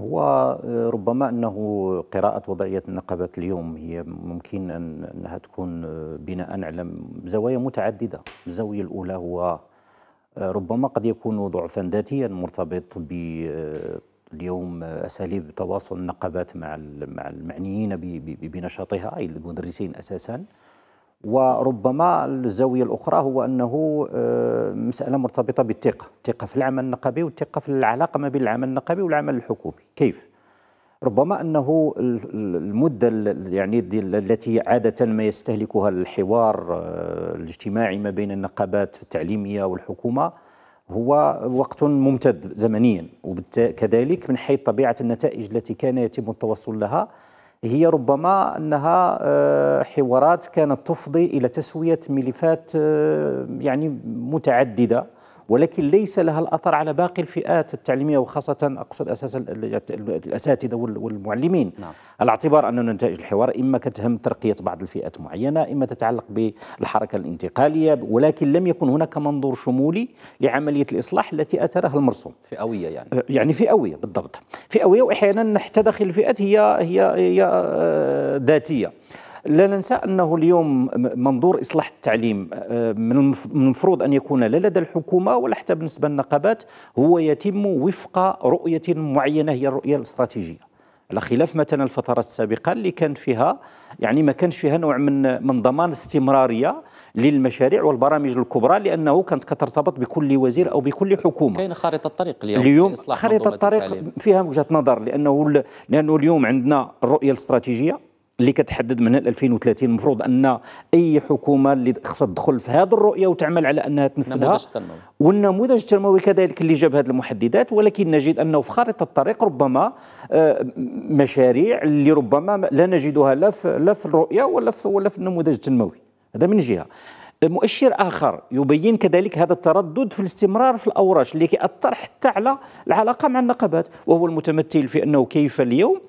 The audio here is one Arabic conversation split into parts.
هو آه، ربما انه قراءة وضعية النقابات اليوم هي ممكن انها تكون آه، بناء على زوايا متعددة، الزاوية الأولى هو آه، ربما قد يكون ضعفا ذاتيا مرتبط ب اليوم اساليب تواصل النقابات مع مع المعنيين بنشاطها اي المدرسين اساسا وربما الزاويه الاخرى هو انه آه، مساله مرتبطه بالثقه، الثقه في العمل النقابي والثقه في العلاقه ما بين العمل النقابي والعمل الحكومي، كيف؟ ربما انه المده يعني التي عاده ما يستهلكها الحوار آه، الاجتماعي ما بين النقابات التعليميه والحكومه هو وقت ممتد زمنيا وكذلك من حيث طبيعه النتائج التي كان يتم التوصل لها هي ربما أنها آه، حوارات كانت تفضي إلى تسوية ملفات آه، يعني متعددة ولكن ليس لها الأثر على باقي الفئات التعليمية وخاصة أقصد أساسا الأساتذة والمعلمين نعم. على اعتبار أن نتائج الحوار إما كتهم ترقية بعض الفئات معينة إما تتعلق بالحركة الانتقالية ولكن لم يكن هناك منظور شمولي لعملية الإصلاح التي أثرها المرسوم فئوية يعني أه، يعني فئوية بالضبط فئوية وأحيانا حتى داخل الفئات هي هي هي آه، ذاتية لا ننسى انه اليوم منظور اصلاح التعليم آه، من المفروض ان يكون لا لدى الحكومه ولا حتى بالنسبه للنقابات هو يتم وفق رؤيه معينه هي الرؤيه الاستراتيجيه على خلاف مثلا الفترات السابقه اللي كان فيها يعني ما كانش فيها نوع من من ضمان استمراريه للمشاريع والبرامج الكبرى لانه كانت كترتبط بكل وزير او بكل حكومه كاين خارطه الطريق اليوم اليوم خارطه الطريق التعليم. فيها وجهه نظر لانه لانه اليوم عندنا الرؤيه الاستراتيجيه اللي كتحدد من 2030 المفروض ان اي حكومه اللي خصها تدخل في هذه الرؤيه وتعمل على انها تنفذها والنموذج التنموي كذلك اللي جاب هذه المحددات ولكن نجد انه في خارطه الطريق ربما آه، مشاريع اللي ربما لا نجدها لا في لا في الرؤيه ولا في ولا في النموذج التنموي هذا من جهه مؤشر اخر يبين كذلك هذا التردد في الاستمرار في الاوراش اللي كيأثر حتى على العلاقه مع النقابات وهو المتمثل في انه كيف اليوم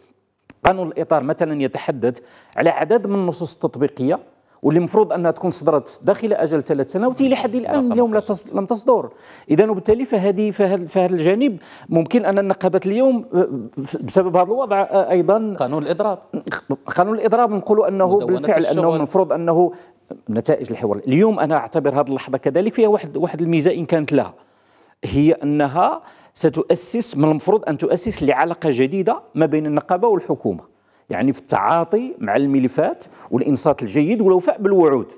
قانون الاطار مثلا يتحدث على عدد من النصوص التطبيقيه واللي المفروض انها تكون صدرت داخل اجل ثلاث سنوات الى حد الان اليوم لم تصدر اذا وبالتالي فهذه فهذا الجانب ممكن ان النقابات اليوم بسبب هذا الوضع ايضا قانون الاضراب قانون الاضراب نقول انه بالفعل انه المفروض انه نتائج الحوار اليوم انا اعتبر هذه اللحظه كذلك فيها واحد واحد الميزه ان كانت لها هي انها ستؤسس من المفروض أن تؤسس لعلاقة جديدة ما بين النقابة والحكومة يعني في التعاطي مع الملفات والإنصات الجيد والوفاء بالوعود